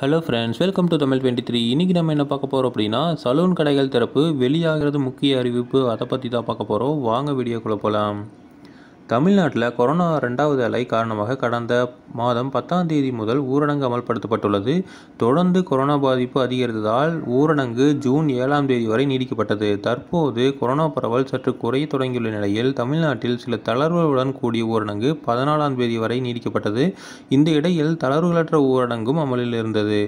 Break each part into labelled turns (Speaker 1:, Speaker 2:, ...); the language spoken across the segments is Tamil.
Speaker 1: hello friends welcome to Tamil twenty three இன்றைக்கி நம்ம என்ன பார்க்க போகிறோம் அப்படின்னா சலூன் கடைகள் திறப்பு வெளியாகிறது முக்கிய அறிவிப்பு அதை பற்றி தான் பார்க்க போகிறோம் வாங்க வீடியோக்குள்ளே போகலாம் தமிழ்நாட்டில் கொரோனா ரெண்டாவது அலை காரணமாக கடந்த மாதம் பத்தாம் தேதி முதல் ஊரடங்கு அமல்படுத்தப்பட்டுள்ளது தொடர்ந்து கொரோனா பாதிப்பு அதிகரித்ததால் ஊரடங்கு ஜூன் ஏழாம் தேதி வரை நீடிக்கப்பட்டது தற்போது கொரோனா பரவல் சற்று குறைய தொடங்கியுள்ள நிலையில் தமிழ்நாட்டில் சில தளர்வுகளுடன் கூடிய ஊரடங்கு பதினாலாம் தேதி வரை நீடிக்கப்பட்டது இந்த இடையில் தளர்வுகளற்ற ஊரடங்கும் அமலில் இருந்தது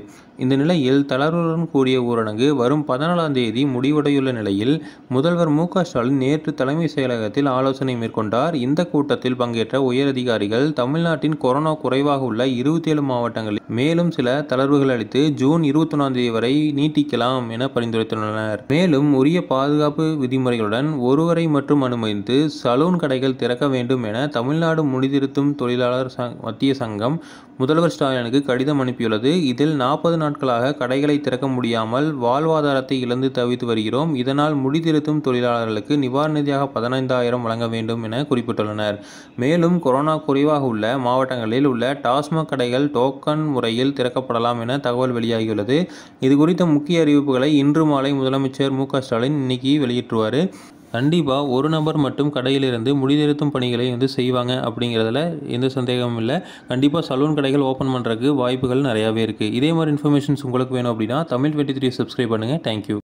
Speaker 1: இந்த நிலையில் தளர்வுடன் கூடிய ஊரடங்கு வரும் பதினாலாம் தேதி முடிவடையுள்ள நிலையில் முதல்வர் மு க ஸ்டாலின் நேற்று தலைமைச் செயலகத்தில் ஆலோசனை மேற்கொண்டார் இந்த கூட்டத்தில் பங்கேற்ற உயரதிகாரிகள் தமிழ்நாட்டின் கொரோனா குறைவாக உள்ள இருபத்தி ஏழு மாவட்டங்களில் மேலும் சில தளர்வுகள் அளித்து ஜூன் இருபத்தி ஒன்றாம் தேதி வரை நீட்டிக்கலாம் என பரிந்துரைத்துள்ளனர் மேலும் உரிய பாதுகாப்பு விதிமுறைகளுடன் ஒருவரை மட்டும் அனுமதித்து சலூன் கடைகள் திறக்க வேண்டும் என தமிழ்நாடு முடிதிருத்தும் தொழிலாளர் மத்திய சங்கம் முதல்வர் ஸ்டாலினுக்கு கடிதம் அனுப்பியுள்ளது இதில் நாற்பது நாட்களாக கடைகளை திறக்க முடியாமல் வாழ்வாதாரத்தை இழந்து தவித்து வருகிறோம் இதனால் முடிதிருத்தும் தொழிலாளர்களுக்கு நிவாரண நிதியாக பதினைந்தாயிரம் வழங்க வேண்டும் என குறிப்பிட்டுள்ளனர் அறிவித்துள்ளனர் மேலும் கொரோனா குறைவாக உள்ள மாவட்டங்களில் உள்ள டாஸ்மாக் கடைகள் டோக்கன் முறையில் திறக்கப்படலாம் என தகவல் வெளியாகியுள்ளது இது குறித்த முக்கிய அறிவிப்புகளை இன்று மாலை முதலமைச்சர் மு ஸ்டாலின் இன்னைக்கு வெளியிட்டுருவார் கண்டிப்பாக ஒரு நபர் மட்டும் கடையிலிருந்து முடிதிருத்தும் பணிகளை வந்து செய்வாங்க அப்படிங்கிறதுல எந்த சந்தேகமும் இல்லை கண்டிப்பாக சலூன் கடைகள் ஓப்பன் பண்ணுறதுக்கு வாய்ப்புகள் நிறையாவே இருக்குது இதே மாதிரி இன்ஃபர்மேஷன்ஸ் உங்களுக்கு வேணும் அப்படின்னா தமிழ் டுவெண்ட்டி த்ரீ சப்ஸ்கிரைப் பண்ணுங்கள் தேங்க்யூ